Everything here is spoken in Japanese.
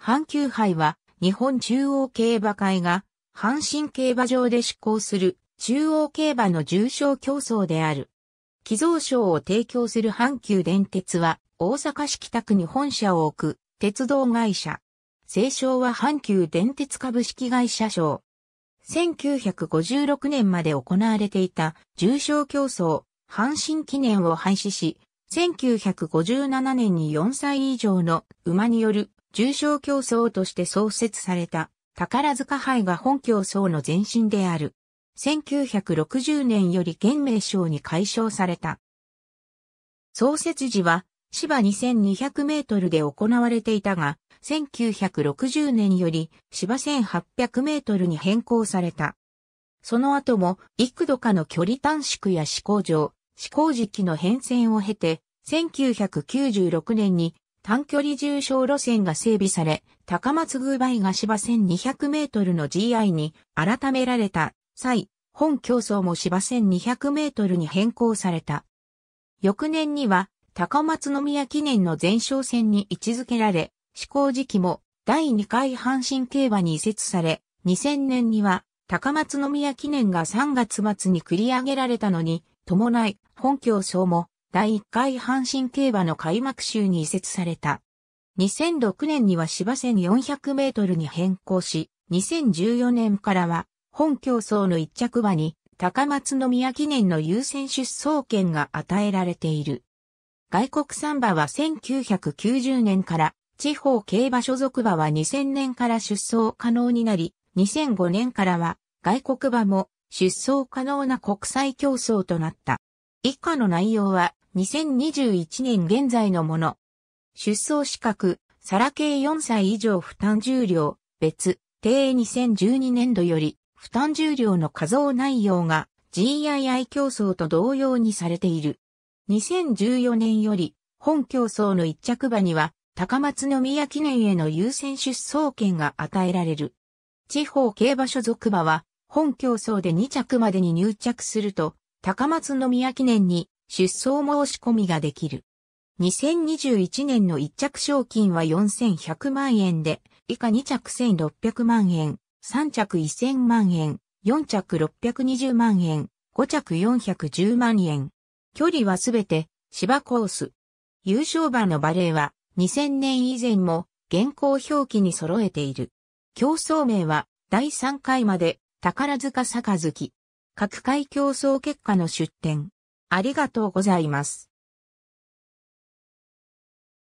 阪急杯は日本中央競馬会が阪神競馬場で執行する中央競馬の重賞競争である。寄贈賞を提供する阪急電鉄は大阪市北区に本社を置く鉄道会社。清賞は阪急電鉄株式会社賞。1956年まで行われていた重賞競争、阪神記念を廃止し、1957年に4歳以上の馬による重賞競争として創設された宝塚杯が本競争の前身である。1960年より現名賞に解消された。創設時は芝2200メートルで行われていたが、1960年より芝1800メートルに変更された。その後も幾度かの距離短縮や試行場、試行時期の変遷を経て、1996年に短距離重症路線が整備され、高松宮梅が芝1200メートルの GI に改められた際、本競争も芝1200メートルに変更された。翌年には、高松宮記念の前哨戦に位置づけられ、施行時期も第2回阪神競馬に移設され、2000年には高松宮記念が3月末に繰り上げられたのに、伴い、本競争も第1回阪神競馬の開幕週に移設された。2006年には芝線400メートルに変更し、2014年からは本競争の一着馬に高松宮記念の優先出走権が与えられている。外国産馬は1990年から地方競馬所属馬は2000年から出走可能になり、2005年からは外国馬も出走可能な国際競争となった。以下の内容は2021年現在のもの。出走資格、サラ系4歳以上負担重量、別、定2012年度より、負担重量の過増内容が GII 競争と同様にされている。2014年より、本競争の一着馬には、高松宮記念への優先出走権が与えられる。地方競馬所属馬は、本競争で2着までに入着すると、高松宮記念に出走申し込みができる。2021年の1着賞金は4100万円で、以下2着1600万円、3着1000万円、4着620万円、5着410万円。距離はすべて芝コース。優勝馬のバレーは2000年以前も現行表記に揃えている。競争名は第3回まで宝塚坂月。各回競争結果の出展。ありがとうございます。